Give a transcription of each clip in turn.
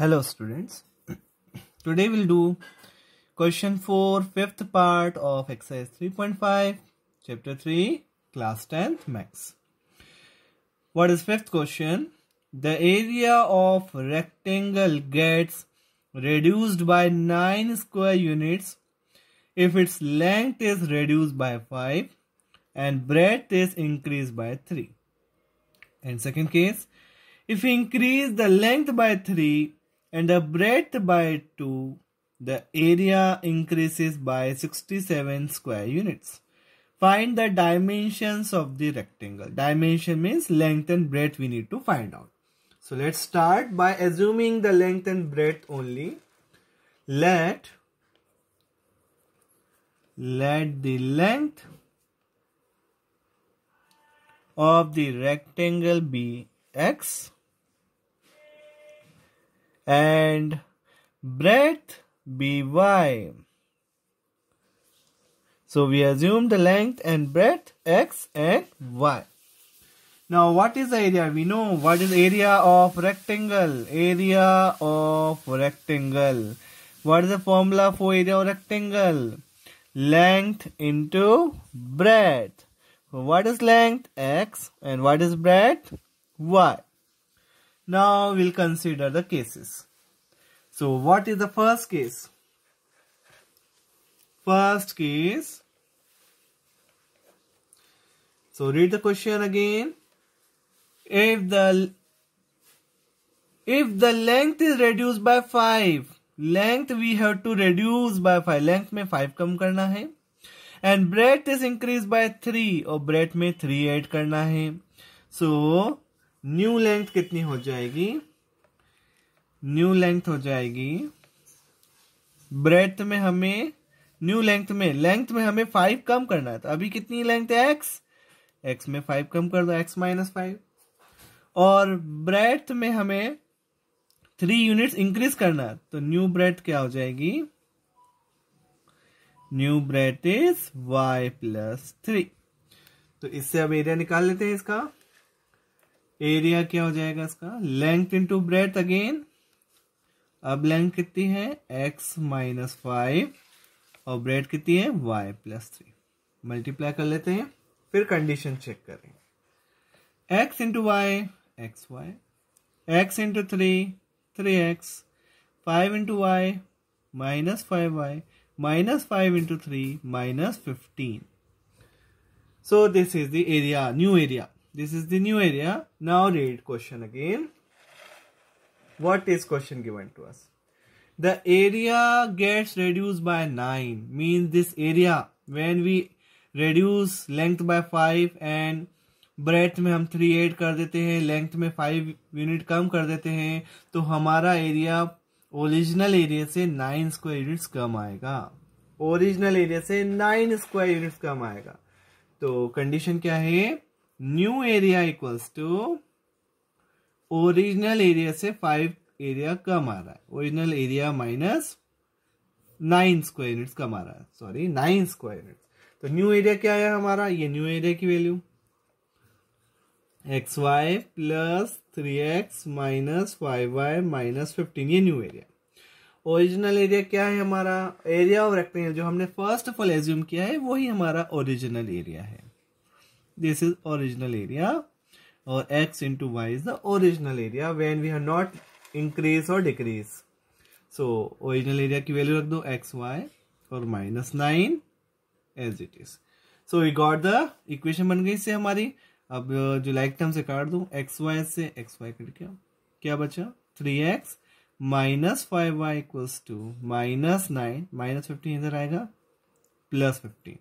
Hello students. Today we'll do question 4, fifth part of exercise 3.5, chapter 3, class 10th max. What is fifth question? The area of rectangle gets reduced by 9 square units if its length is reduced by 5 and breadth is increased by 3. And second case, if we increase the length by 3 and a breadth by 2, the area increases by 67 square units. Find the dimensions of the rectangle. Dimension means length and breadth we need to find out. So let's start by assuming the length and breadth only. Let, let the length of the rectangle be x and breadth by. So we assume the length and breadth x and y. Now what is the area? We know what is area of rectangle. Area of rectangle. What is the formula for area of rectangle? Length into breadth. What is length? X. And what is breadth? Y. Now we'll consider the cases. So what is the first case? First case. So read the question again. If the if the length is reduced by 5, length we have to reduce by 5. Length में 5 कम करना है. And breadth is increased by 3 और breadth में 3 add करना है. So new length कितनी हो जाएगी न्यू लेंथ हो जाएगी ब्रेथ में हमें न्यू लेंथ में लेंथ में हमें फाइव कम करना है तो अभी कितनी लेंथ है एक्स एक्स में फाइव कम कर दो एक्स माइनस फाइव और ब्रेथ में हमें थ्री यूनिट्स इंक्रीज करना है तो न्यू ब्रेथ क्या हो जाएगी new breadth is y plus three तो इससे अब एरिया निकाल लेते हैं इसका एरिया क्या हो जाएगा इसका लेंथ इंटू ब्रेथ अगेन अब लेंथ कितनी है एक्स माइनस फाइव और ब्रेड कितनी है वाई प्लस थ्री मल्टीप्लाई कर लेते हैं फिर कंडीशन चेक करें x into y x y x into three three x five into y minus five y minus five into three minus fifteen so this is the area new area this is the new area now read question again what is question given to us the area gets reduced by 9 means this area when we reduce length by 5 and breadth में हम three add कर देते हैं length में five unit कम कर देते हैं तो हमारा एरिया ओरिजिनल एरिया से नाइन स्क्वायर यूनिट्स कम आएगा ओरिजिनल एरिया से नाइन स्क्वायर यूनिट्स कम आएगा तो कंडीशन क्या है new area equals to original area से फाइव एरिया कम आ रहा है original area minus nine square units कम आ रहा है सॉरी नाइन स्क्वायर यूनिट्स तो न्यू एरिया क्या है हमारा ये न्यू एरिया की value x y plus three x minus five y minus fifteen ये न्यू एरिया ओरिजिनल एरिया क्या है हमारा एरिया ऑफ रेक्टेंगल जो हमने फर्स्ट ऑफ ऑल एज्यूम किया है वही हमारा ओरिजिनल एरिया है this is original area or x into y is the original area when we have not increase or decrease so original area की value रख दो एक्स वाई और minus nine as it is so we got the equation बन गई इससे हमारी अब जो लाइक टर्म से काट दू एक्स वाई से एक्स वाई कट गया क्या बचा three x minus five y equals to minus nine minus fifteen इधर आएगा plus fifteen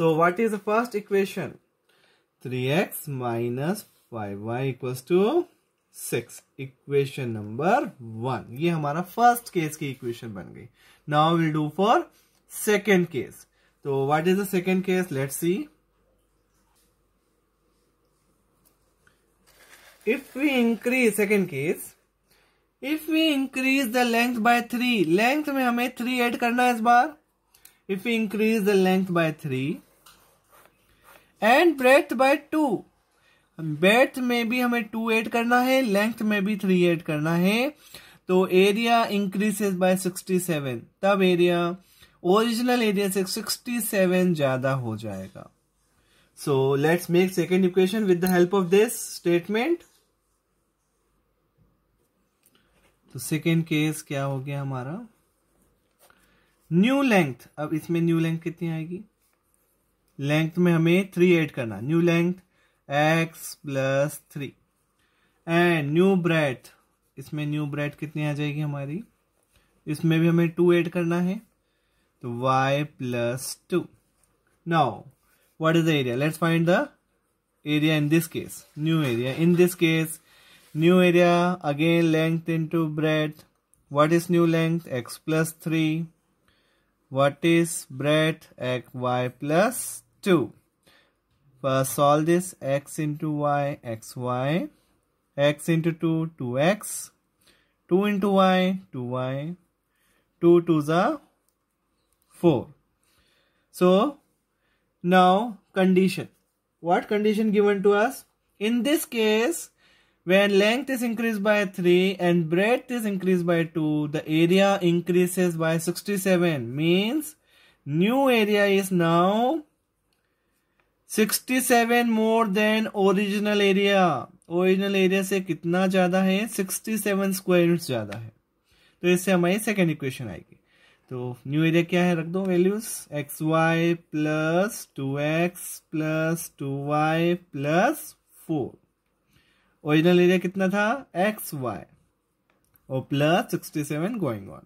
So what is the first equation? 3x minus 5y equals to six Equation number one ये हमारा first case की equation बन गई now will do for second case. So what is the second case? Let's see. if we increase second case if we increase the length by three length में हमें three add करना है इस बार if we increase the length by three and breadth by two breadth में भी हमें to add करना है लेंथ में भी थ्री एड करना है तो area increases by sixty seven तब एरिया ओरिजिनल एरिया से सिक्सटी सेवन ज्यादा हो जाएगा so let's make second equation with the help of this statement तो सेकेंड केस क्या हो गया हमारा न्यू लेंथ अब इसमें न्यू लेंथ कितनी आएगी लेंथ में हमें थ्री ऐड करना new length x plus three and new breadth इसमें न्यू ब्रेथ कितनी आ जाएगी हमारी इसमें भी हमें टू ऐड करना है तो y plus two now what is the area let's find the area in this case new area in this case new area again length into breadth what is new length x plus three what is breadth x y plus 2 First, solve this x into y xy x into 2 2x 2 into y 2y 2 to the 4 so now condition what condition given to us in this case when length is increased by 3 and breadth is increased by 2 the area increases by 67 means new area is now 67 more than original area original area से कितना ज्यादा है 67 square unit ज्यादा है तो इससे हमारी second equation आएगी तो न्यू एरिया क्या है रख दो values x y plus two x plus two y plus four original area कितना था एक्स वाई और plus sixty seven going on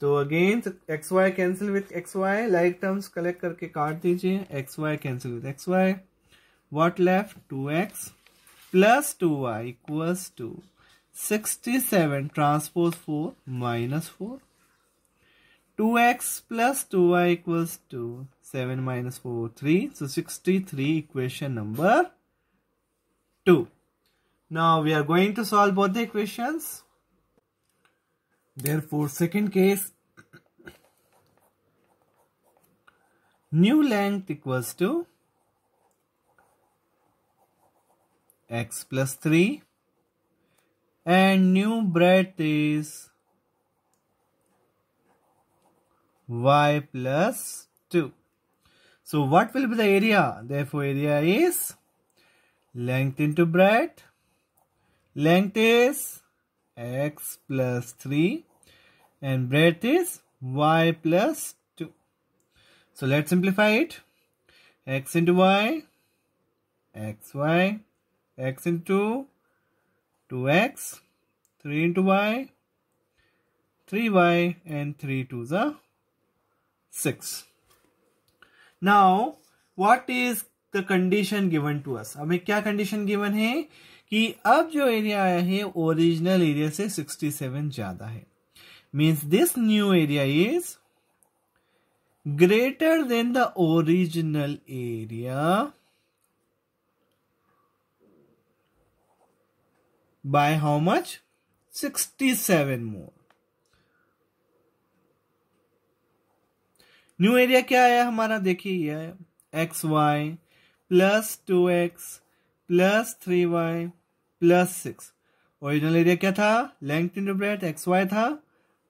तो again x y cancel with x y like terms collect करके काट दीजिए x y cancel with x y what left two x plus two y equals to sixty seven transpose four minus four two x plus two y equals to seven minus four three so sixty three equation number two now we are going to solve both the equations Therefore, second case, new length equals to x plus 3 and new breadth is y plus 2. So what will be the area? Therefore area is length into breadth. Length is x plus 3 and breadth is y plus 2. So let's simplify it. x into y, xy, x into 2x, 3 into y, 3y and 3 to the 6. Now what is the condition given to us? हमें क्या condition given है कि अब जो area आया है original area से 67 ज़्यादा है means this new area is greater than the original area by how much 67 more new area क्या आया हमारा देखिए ये आया x y plus two x plus three y plus six original area क्या था length into breadth x y था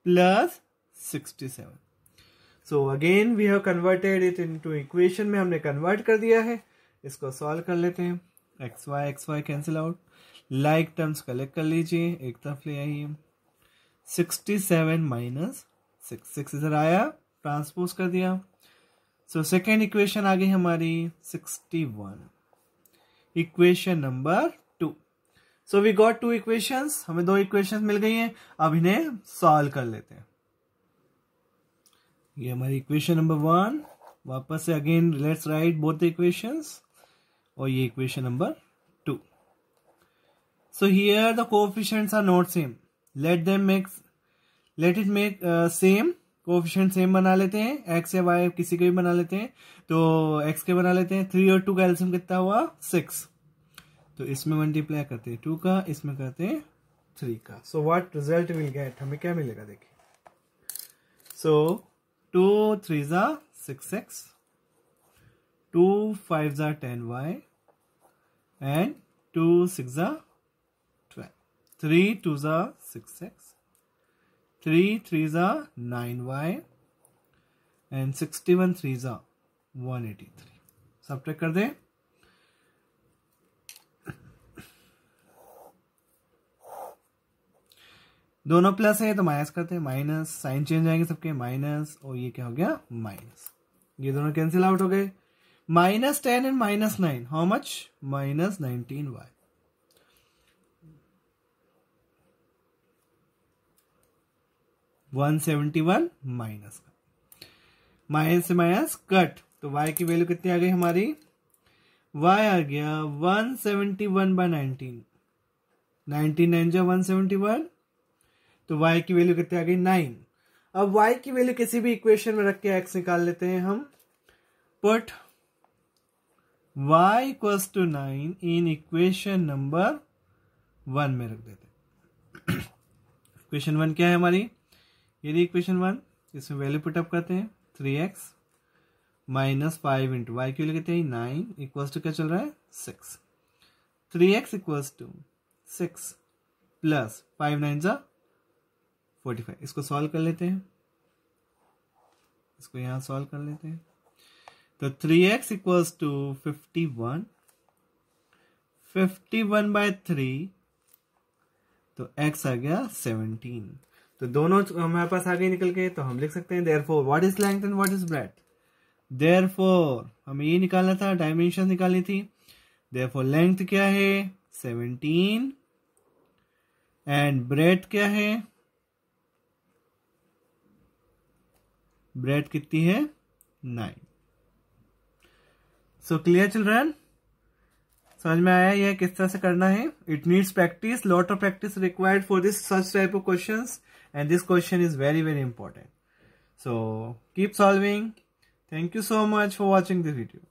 plus sixty seven so again we have converted it into equation में हमने कन्वर्ट कर दिया है इसको सॉल्व कर लेते हैं x y x y cancel out like terms collect कर लीजिए एक तरफ ले आइए sixty seven minus six six इधर आया ट्रांसपोज कर दिया सो सेकेंड इक्वेशन आ गई हमारी sixty one equation number so we got two equations हमें दो इक्वेशंस मिल गई हैं अब इन्हें सॉल्व कर लेते हैं ये हमारी इक्वेशन नंबर वन वापस से again let's write both the equations और ये equation number two so here the coefficients are not same let them make let it make same coefficient same बना लेते हैं एक्स या वाई किसी के भी बना लेते हैं तो एक्स के बना लेते हैं थ्री और टू का एल्सियम कितना हुआ सिक्स तो इसमें मल्टीप्लाई करते हैं टू का इसमें करते हैं थ्री का so what result will get हमें क्या मिलेगा देखिए सो टू थ्री ज़ा सिक्स एक्स टू फाइव ज़ा ten y and two six ज़ा ट्वेल्व थ्री टू ज़ा सिक्स एक्स थ्री थ्री ज़ा nine y and sixty one three ज़ा one eighty three subtract कर दें दोनों प्लस है तो माइनस करते हैं माइनस साइन चेंज आएंगे सबके माइनस और ये क्या हो गया माइनस ये दोनों कैंसिल आउट हो गए minus ten and minus nine how much minus nineteen y one seventy one minus minus से माइनस कट तो वाई की वैल्यू कितनी आ गई हमारी वाई आ गया one seventy one by nineteen nineteen nine जो वन सेवेंटी वन तो वाई की वैल्यू कितनी आ गई नाइन अब वाई की वैल्यू किसी भी इक्वेशन में रख के एक्स निकाल लेते हैं हम put y equals to nine in equation number one में रख देते हैं इक्वेशन वन क्या है हमारी ये रही इक्वेशन वन इसमें वैल्यू पुटअप करते हैं three x minus five into y value कितनी आई नाइन इक्वल्स टू क्या चल रहा है six three x equals to six plus five nine सा फोर्टी फाइव इसको सॉल्व कर लेते हैं इसको यहाँ सॉल्व कर लेते हैं तो three x equals to fifty one fifty one by three तो x आ गया सेवनटीन तो दोनों हमारे पास आगे निकल के तो हम लिख सकते हैं therefore what is length and what is breadth therefore हमें ये निकालना था डायमेंशन निकाली थी देयर फोर लेंथ क्या है सेवनटीन एंड ब्रेथ क्या है ब्रेड कितनी है नाइन सो क्लियर चिल्ड्रन समझ में आया यह किस तरह से करना है it needs practice lot of practice required for this such type of question and this question is very very important so keep solving thank you so much for watching this video